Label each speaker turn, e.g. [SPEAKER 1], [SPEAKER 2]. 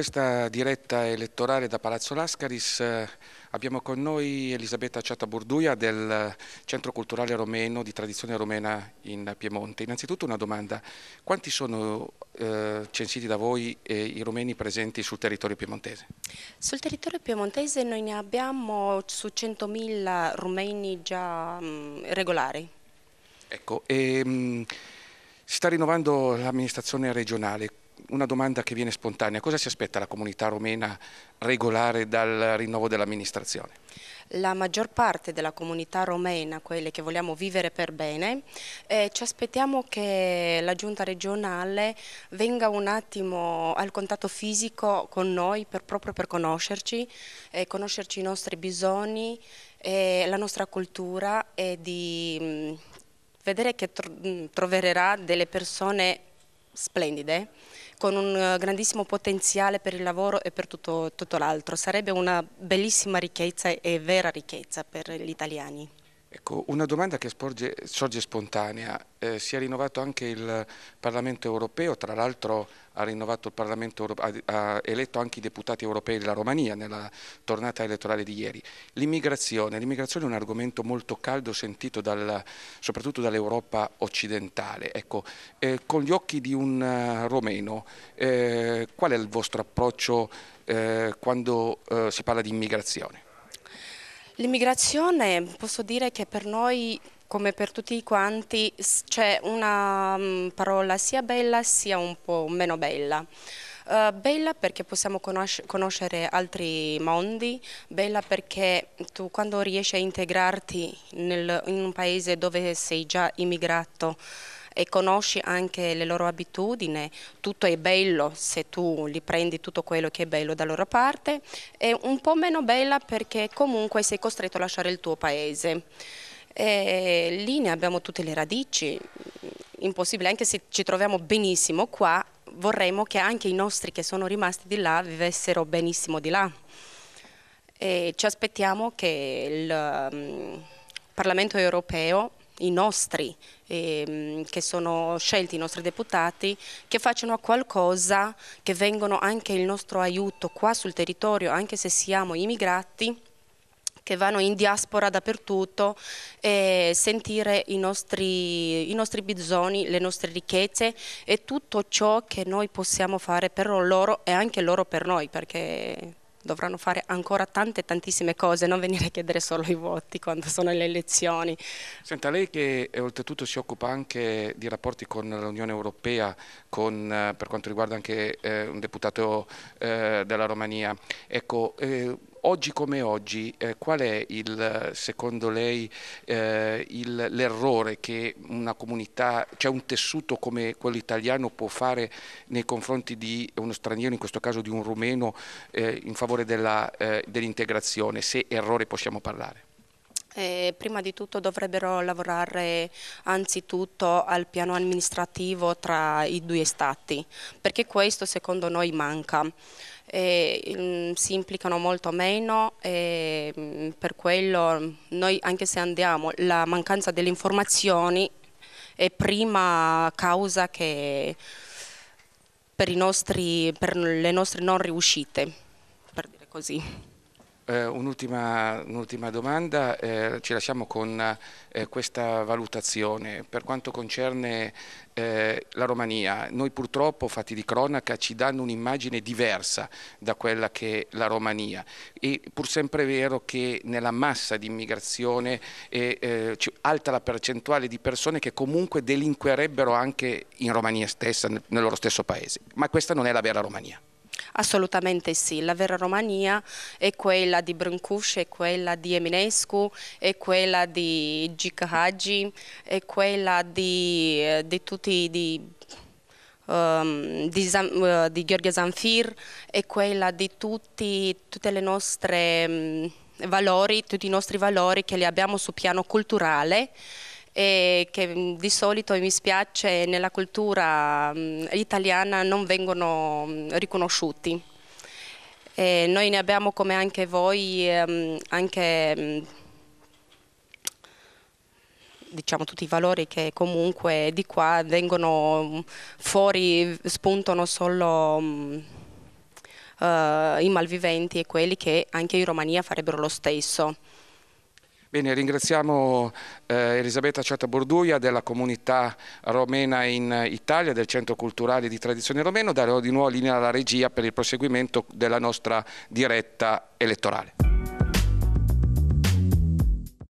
[SPEAKER 1] questa diretta elettorale da Palazzo Lascaris eh, abbiamo con noi Elisabetta Burduia del Centro Culturale Romeno di tradizione romena in Piemonte. Innanzitutto una domanda, quanti sono eh, censiti da voi eh, i romeni presenti sul territorio piemontese?
[SPEAKER 2] Sul territorio piemontese noi ne abbiamo su 100.000 rumeni già mh, regolari.
[SPEAKER 1] Ecco, e, ehm, mh, si sta rinnovando l'amministrazione regionale, una domanda che viene spontanea, cosa si aspetta la comunità romena regolare dal rinnovo dell'amministrazione?
[SPEAKER 2] La maggior parte della comunità romena, quelle che vogliamo vivere per bene, eh, ci aspettiamo che la giunta regionale venga un attimo al contatto fisico con noi per, proprio per conoscerci, eh, conoscerci i nostri bisogni, eh, la nostra cultura e di mh, mm, vedere che tro mm, troverà delle persone splendide, con un eh, grandissimo potenziale per il lavoro e per tutto, tutto l'altro. Sarebbe una bellissima ricchezza e vera ricchezza per gli italiani.
[SPEAKER 1] Ecco, una domanda che sporge, sorge spontanea, eh, si è rinnovato anche il Parlamento europeo, tra l'altro ha, ha, ha eletto anche i deputati europei della Romania nella tornata elettorale di ieri. L'immigrazione, è un argomento molto caldo sentito dal, soprattutto dall'Europa occidentale. Ecco, eh, con gli occhi di un eh, romeno, eh, qual è il vostro approccio eh, quando eh, si parla di immigrazione?
[SPEAKER 2] L'immigrazione posso dire che per noi, come per tutti quanti, c'è una mm, parola sia bella sia un po' meno bella. Uh, bella perché possiamo conosc conoscere altri mondi, bella perché tu quando riesci a integrarti nel, in un paese dove sei già immigrato e conosci anche le loro abitudini, tutto è bello se tu li prendi tutto quello che è bello da loro parte, è un po' meno bella perché comunque sei costretto a lasciare il tuo paese. E lì ne abbiamo tutte le radici, impossibile, anche se ci troviamo benissimo qua, vorremmo che anche i nostri che sono rimasti di là vivessero benissimo di là. E ci aspettiamo che il mm, Parlamento europeo i nostri, ehm, che sono scelti i nostri deputati, che facciano qualcosa, che vengano anche il nostro aiuto qua sul territorio, anche se siamo immigrati, che vanno in diaspora dappertutto e sentire i nostri, i nostri bisogni, le nostre ricchezze e tutto ciò che noi possiamo fare per loro e anche loro per noi, perché dovranno fare ancora tante tantissime cose, non venire a chiedere solo i voti quando sono le elezioni.
[SPEAKER 1] Senta, lei che eh, oltretutto si occupa anche di rapporti con l'Unione Europea, con, eh, per quanto riguarda anche eh, un deputato eh, della Romania, ecco, eh, oggi come oggi eh, qual è il, secondo lei eh, l'errore che una comunità, cioè un tessuto come quello italiano può fare nei confronti di uno straniero, in questo caso di un rumeno, eh, in favore eh, dell'integrazione, se errore possiamo parlare?
[SPEAKER 2] Eh, prima di tutto dovrebbero lavorare anzitutto al piano amministrativo tra i due stati, perché questo secondo noi manca. Eh, si implicano molto meno e mm, per quello noi anche se andiamo la mancanza delle informazioni è prima causa che per, nostri, per le nostre non riuscite, per dire così.
[SPEAKER 1] Eh, un'ultima, un domanda, eh, ci lasciamo con eh, questa valutazione. Per quanto concerne eh, la Romania, noi purtroppo, fatti di cronaca, ci danno un'immagine diversa da quella che è la Romania. E pur sempre vero che nella massa di immigrazione è eh, eh, alta la percentuale di persone che comunque delinquerebbero anche in Romania stessa, nel loro stesso paese. Ma questa non è la vera Romania.
[SPEAKER 2] Assolutamente sì, la vera Romania è quella di Brâncuș, è quella di Eminescu, è quella di Gica Haggi, è quella di, eh, di tutti... Di, um, di, Zan, eh, di Gheorghe Zanfir, è quella di tutti, tutte le nostre... Um, valori, tutti i nostri valori che li abbiamo sul piano culturale e che mm, di solito mi spiace nella cultura mm, italiana non vengono mm, riconosciuti. E noi ne abbiamo come anche voi, ehm, anche diciamo, tutti i valori che comunque di qua vengono fuori, spuntano solo uh, i malviventi e quelli che anche in Romania farebbero lo stesso.
[SPEAKER 1] Bene, ringraziamo eh, Elisabetta Ciata Borduia della comunità romena in Italia, del Centro Culturale di Tradizione Romeno, darò di nuovo linea alla regia per il proseguimento della nostra diretta elettorale.